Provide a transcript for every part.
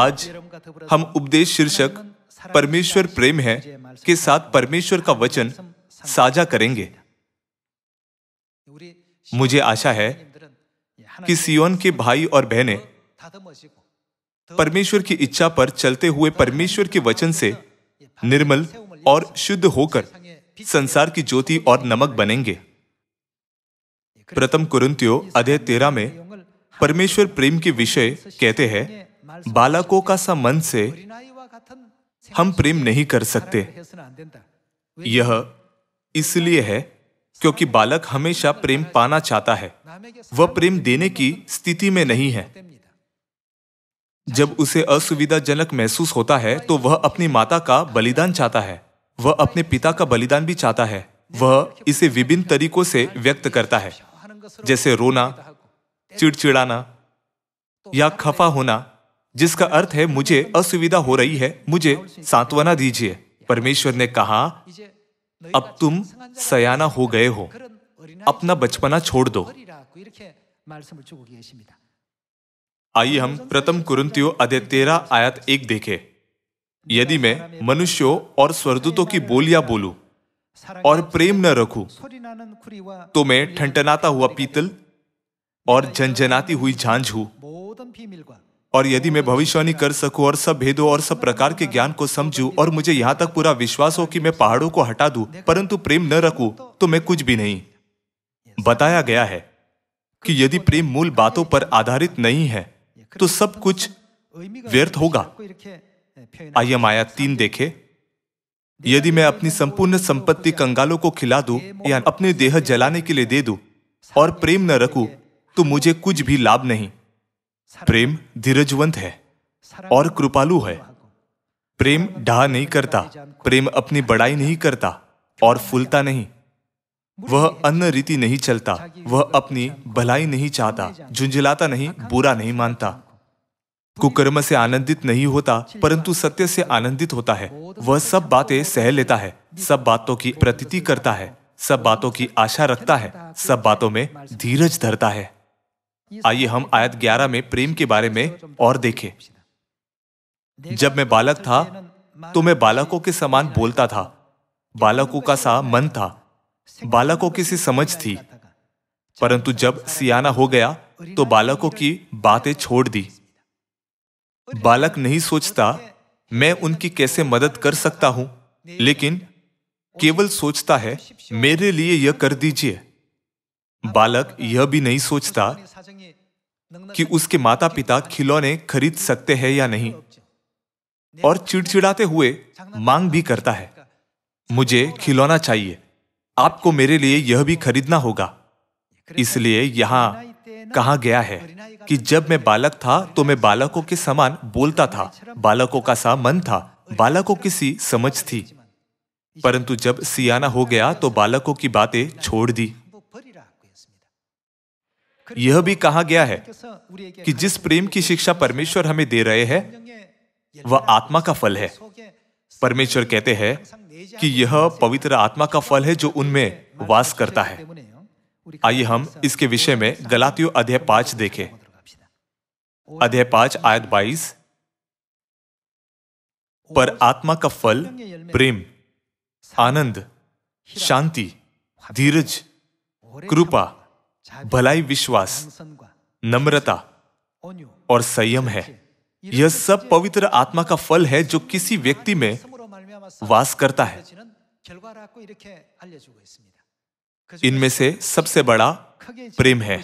आज हम उपदेश शीर्षक परमेश्वर प्रेम है के साथ परमेश्वर का वचन साझा करेंगे मुझे आशा है कि सियोन के भाई और बहने परमेश्वर की इच्छा पर चलते हुए परमेश्वर के वचन से निर्मल और शुद्ध होकर संसार की ज्योति और नमक बनेंगे प्रथम कुरुतियों अध्याय तेरह में परमेश्वर प्रेम के विषय कहते हैं बालकों का संबंध से हम प्रेम नहीं कर सकते यह इसलिए है क्योंकि बालक हमेशा प्रेम पाना चाहता है वह प्रेम देने की स्थिति में नहीं है जब उसे असुविधाजनक महसूस होता है तो वह अपनी माता का बलिदान चाहता है वह अपने पिता का बलिदान भी चाहता है वह इसे विभिन्न तरीकों से व्यक्त करता है जैसे रोना चिड़चिड़ाना या खफा होना जिसका अर्थ है मुझे असुविधा हो रही है मुझे सांत्वना दीजिए परमेश्वर ने कहा अब तुम सयाना हो गए हो अपना बचपना छोड़ दो आइए हम प्रथम कुरुतियो अध्य तेरा आयत एक देखें। यदि मैं मनुष्यों और स्वर्दूतों की बोलियां बोलूं और प्रेम न रखूं, तो मैं ठंटनाता हुआ पीतल और झंझनाती हुई झांझ हूं और यदि मैं भविष्यवाणी कर सकूं और सब भेदों और सब प्रकार के ज्ञान को समझूं और मुझे यहाँ तक पूरा विश्वास हो कि मैं पहाड़ों को हटा दूं परंतु प्रेम न रखूं तो मैं कुछ भी नहीं बताया गया है कि यदि प्रेम मूल बातों पर आधारित नहीं है तो सब कुछ व्यर्थ होगा आइए माया तीन देखे यदि मैं अपनी संपूर्ण संपत्ति कंगालों को खिला दू या अपने देह जलाने के लिए दे दू और प्रेम न रखू तो मुझे कुछ भी लाभ नहीं प्रेम धीरजवंत है और कृपालु है प्रेम ढा नहीं करता प्रेम अपनी बड़ाई नहीं करता और फूलता नहीं वह अन्य रीति नहीं चलता वह अपनी भलाई नहीं चाहता झुंझलाता नहीं बुरा नहीं मानता कुकर्म से आनंदित नहीं होता परंतु सत्य से आनंदित होता है वह सब बातें सह लेता है सब बातों की प्रतीति करता है सब बातों की आशा रखता है सब बातों में धीरज धरता है आइए हम आयत 11 में प्रेम के बारे में और देखें। जब मैं बालक था तो मैं बालकों के समान बोलता था बालकों का सा मन था बालकों की सी समझ थी परंतु जब सियाना हो गया तो बालकों की बातें छोड़ दी बालक नहीं सोचता मैं उनकी कैसे मदद कर सकता हूं लेकिन केवल सोचता है मेरे लिए यह कर दीजिए बालक यह भी नहीं सोचता कि उसके माता पिता खिलौने खरीद सकते हैं या नहीं और चिड़चिड़ाते हुए मांग भी करता है मुझे खिलौना चाहिए आपको मेरे लिए यह भी खरीदना होगा इसलिए यहां कहा गया है कि जब मैं बालक था तो मैं बालकों के समान बोलता था बालकों का सा मन था बालकों की सी समझ थी परंतु जब सियाना हो गया तो बालकों की बातें छोड़ दी यह भी कहा गया है कि जिस प्रेम की शिक्षा परमेश्वर हमें दे रहे हैं वह आत्मा का फल है परमेश्वर कहते हैं कि यह पवित्र आत्मा का फल है जो उनमें वास करता है आइए हम इसके विषय में गलातियो अध्याय पांच देखें अध्याय पांच आयत बाईस पर आत्मा का फल प्रेम आनंद शांति धीरज कृपा भलाई विश्वास नम्रता और संयम है यह सब पवित्र आत्मा का फल है जो किसी व्यक्ति में वास करता है इनमें से सबसे बड़ा प्रेम है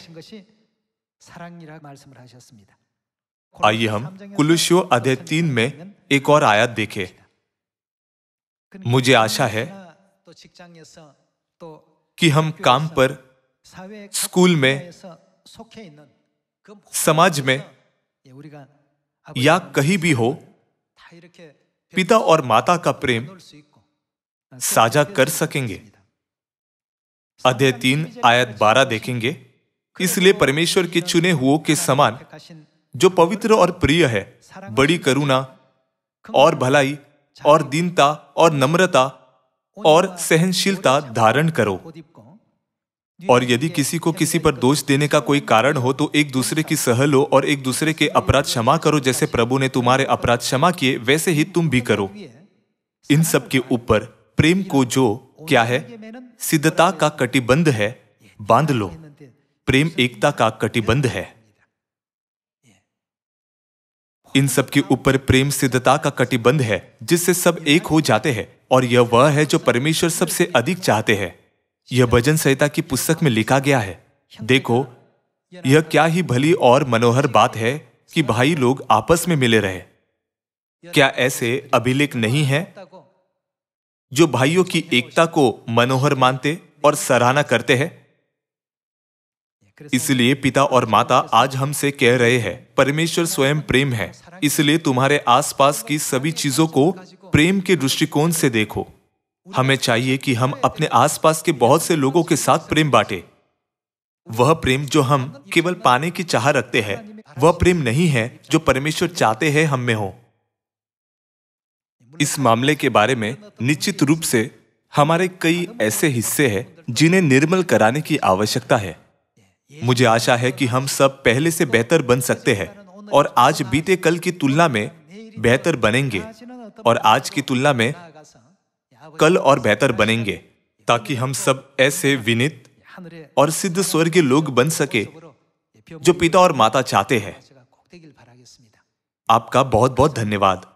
आइए हम कुलुष्यो अध्याय तीन में एक और आयत देखें। मुझे आशा है कि हम काम पर स्कूल में समाज में या कहीं भी हो पिता और माता का प्रेम साझा कर सकेंगे अध्यय तीन आयत बारह देखेंगे इसलिए परमेश्वर के चुने हुओं के समान जो पवित्र और प्रिय है बड़ी करुणा और भलाई और दीनता और नम्रता और सहनशीलता धारण करो और यदि किसी को किसी पर दोष देने का कोई कारण हो तो एक दूसरे की सह लो और एक दूसरे के अपराध क्षमा करो जैसे प्रभु ने तुम्हारे अपराध क्षमा किए वैसे ही तुम भी करो इन सब के ऊपर प्रेम को जो क्या है सिद्धता का कटिबंध है बांध लो प्रेम एकता का कटिबंध है इन सब के ऊपर प्रेम सिद्धता का कटिबंध है जिससे सब एक हो जाते हैं और यह वह है जो परमेश्वर सबसे अधिक चाहते हैं यह भजन संहिता की पुस्तक में लिखा गया है देखो यह क्या ही भली और मनोहर बात है कि भाई लोग आपस में मिले रहे क्या ऐसे अभिलेख नहीं है जो भाइयों की एकता को मनोहर मानते और सराहना करते हैं इसलिए पिता और माता आज हमसे कह रहे हैं परमेश्वर स्वयं प्रेम है इसलिए तुम्हारे आसपास की सभी चीजों को प्रेम के दृष्टिकोण से देखो हमें चाहिए कि हम अपने आसपास के बहुत से लोगों के साथ प्रेम बांटे वह प्रेम जो हम केवल पाने की चाह रखते हैं वह प्रेम नहीं है जो परमेश्वर चाहते हैं हम में हो इस मामले के बारे में निश्चित रूप से हमारे कई ऐसे हिस्से हैं जिन्हें निर्मल कराने की आवश्यकता है मुझे आशा है कि हम सब पहले से बेहतर बन सकते हैं और आज बीते कल की तुलना में बेहतर बनेंगे और आज की तुलना में कल और बेहतर बनेंगे ताकि हम सब ऐसे विनित और सिद्ध स्वर्गीय लोग बन सके जो पिता और माता चाहते हैं आपका बहुत बहुत धन्यवाद